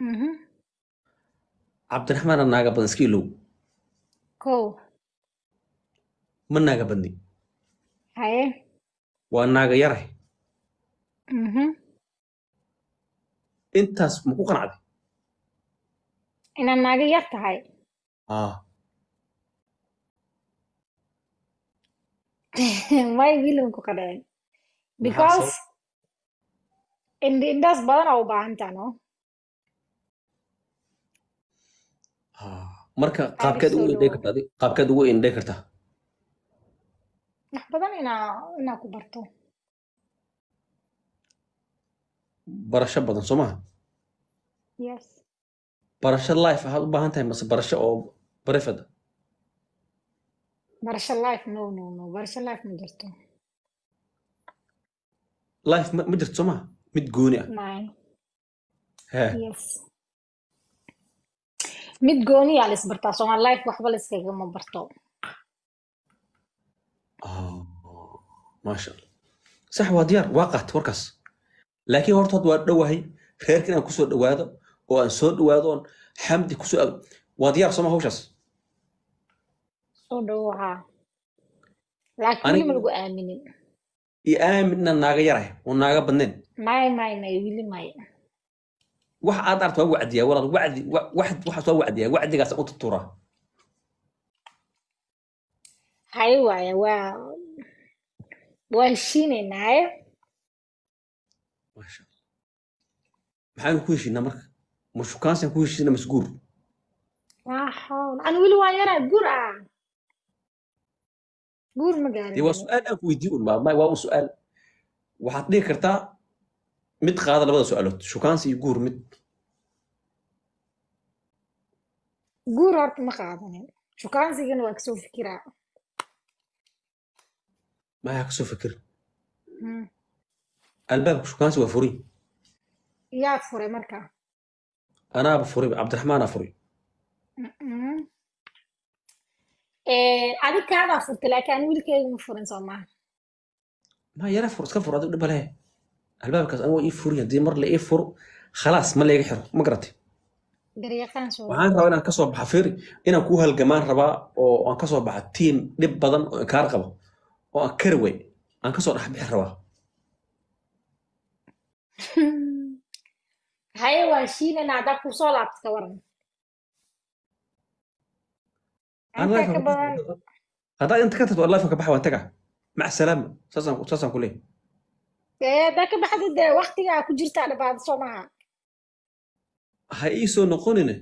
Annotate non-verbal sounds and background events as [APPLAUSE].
Ujú. Mm-hmm. Cabdiraxmaan naga badan iska ilow kow ma naaga badni haye waa naaga yare uhu mm-hmm. intaas ma ku qanacday inaad naaga yar tahay aa ah. [LAUGHS] may wiilin ku qanacin because badan aa u baahan no marka qaabkeed ugu indhay karta qaabkeed ugu indhay kartaa wax badan inaa inaa ku barto barasho badan soo maha yes barasho life ahaad u baahan tahay mase barasho oo barefada barasho life no no no barasho life ma jirto life ma jirto soo mid gooni ah yes mid gooniyaa bartaa isbartaa life waxba la barto oh, maasha alla sax waa diyaar waa qaat warkaas laakiin horta hadda waa dhowahay reerka inaan kusoo dhawaado oo aan soo dhawaado oon xamdi kusoo waa diyaar sooma hawshaas soo dhawaha aaminin i aaminna naaga yarah oo naaga badneen may wili may wax aad arta waa wacdiyaa walaal wacdi waxaas waa wacdiyaa wacdigaas u tutura hay waaya waa waa heshiinaynaaya maxaanu ku heshiinaa marka ma shukaansaan ku heshiinaa masguur an weli waan yaraa guur ah guur ma gaarin waa su-aal aan ku weydiin unbaa waa un su-aal waxaad dhihi kartaa mid qaada labada su-aalood shukaansi iyo guur mid guur horta ma qaadanin shukaansigana waa kasoo fikiraa maya kasoo fikir albaabka shukaansi waa furi yaad furay marka anaaba furi cabdiraxmaanaa furi adig kaadaa furtay laakiin aan wiilkeyga ma furin soo ma yara fur iska fur adig dhiba lehe albaabkaas an waa ii furi haddii mar la ii furo khalaas ma leega xiro ma garatay waxaan rabaa inaan kasoo baxa fiiri inaan ku halgamaan rabaa oo aan kasoo baxa tiim dhib badan oo inkaar qabo oo aan karway aan kasoo dhexbixi rabaa [LAUGHS] haye inta ka tagto allaafan ka baxa waan tagaa mac salaama saasaan ku leeyahay ka baxda dee waktigaa ku jirtaa dhabaada maaha ha iisoo noqonine